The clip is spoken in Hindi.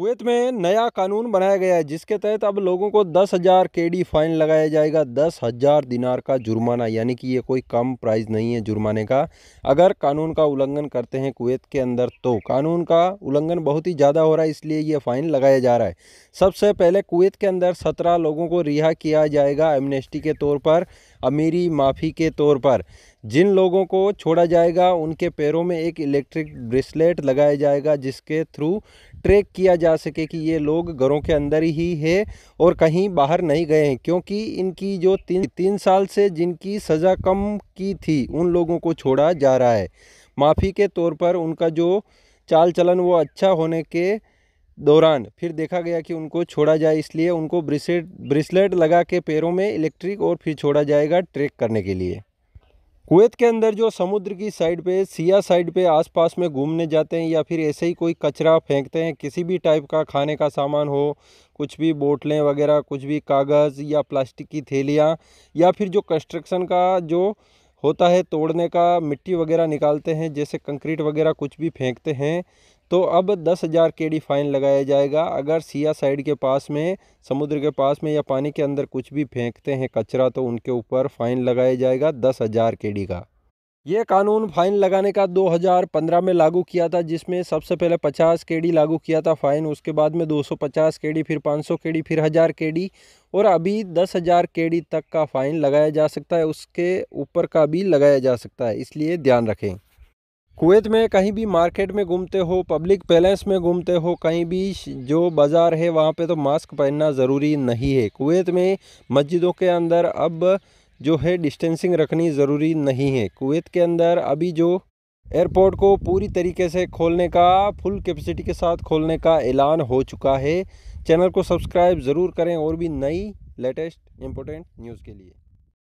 कुवैत में नया कानून बनाया गया है जिसके तहत अब लोगों को दस हज़ार के डी फाइन लगाया जाएगा दस हज़ार दिनार का जुर्माना यानी कि ये कोई कम प्राइस नहीं है जुर्माने का अगर कानून का उल्लंघन करते हैं कुवैत के अंदर तो कानून का उल्लंघन बहुत ही ज़्यादा हो रहा है इसलिए ये फ़ाइन लगाया जा रहा है सबसे पहले कुवैत के अंदर सत्रह लोगों को रिहा किया जाएगा एमनेस्टी के तौर पर अमीरी माफ़ी के तौर पर जिन लोगों को छोड़ा जाएगा उनके पैरों में एक इलेक्ट्रिक ब्रेसलेट लगाया जाएगा जिसके थ्रू ट्रैक किया जा सके कि ये लोग घरों के अंदर ही है और कहीं बाहर नहीं गए हैं क्योंकि इनकी जो तीन तीन साल से जिनकी सज़ा कम की थी उन लोगों को छोड़ा जा रहा है माफ़ी के तौर पर उनका जो चाल चलन वो अच्छा होने के दौरान फिर देखा गया कि उनको छोड़ा जाए इसलिए उनको ब्रिसेट ब्रिसलेट लगा के पैरों में इलेक्ट्रिक और फिर छोड़ा जाएगा ट्रैक करने के लिए कुवैत के अंदर जो समुद्र की साइड पे सिया साइड पे आसपास में घूमने जाते हैं या फिर ऐसे ही कोई कचरा फेंकते हैं किसी भी टाइप का खाने का सामान हो कुछ भी बोतलें वगैरह कुछ भी कागज़ या प्लास्टिक की थैलियाँ या फिर जो कंस्ट्रक्शन का जो होता है तोड़ने का मिट्टी वगैरह निकालते हैं जैसे कंक्रीट वगैरह कुछ भी फेंकते हैं तो अब दस हज़ार के डी फाइन लगाया जाएगा अगर सिया साइड के पास में समुद्र के पास में या पानी के अंदर कुछ भी फेंकते हैं कचरा तो उनके ऊपर फाइन लगाया जाएगा दस हज़ार के डी का ये कानून फाइन लगाने का 2015 में लागू किया था जिसमें सबसे पहले 50 केडी लागू किया था फाइन उसके बाद में 250 केडी फिर 500 केडी फिर के केडी और अभी 10000 डी तक का फाइन लगाया जा सकता है उसके ऊपर का भी लगाया जा सकता है इसलिए ध्यान रखें कुवैत में कहीं भी मार्केट में घूमते हो पब्लिक पैलेस में घूमते हो कहीं भी जो बाज़ार है वहाँ पे तो मास्क पहनना ज़रूरी नहीं है कुवैत में मस्जिदों के अंदर अब जो है डिस्टेंसिंग रखनी ज़रूरी नहीं है कुवैत के अंदर अभी जो एयरपोर्ट को पूरी तरीके से खोलने का फुल कैपेसिटी के साथ खोलने का ऐलान हो चुका है चैनल को सब्सक्राइब ज़रूर करें और भी नई लेटेस्ट इम्पोर्टेंट न्यूज़ के लिए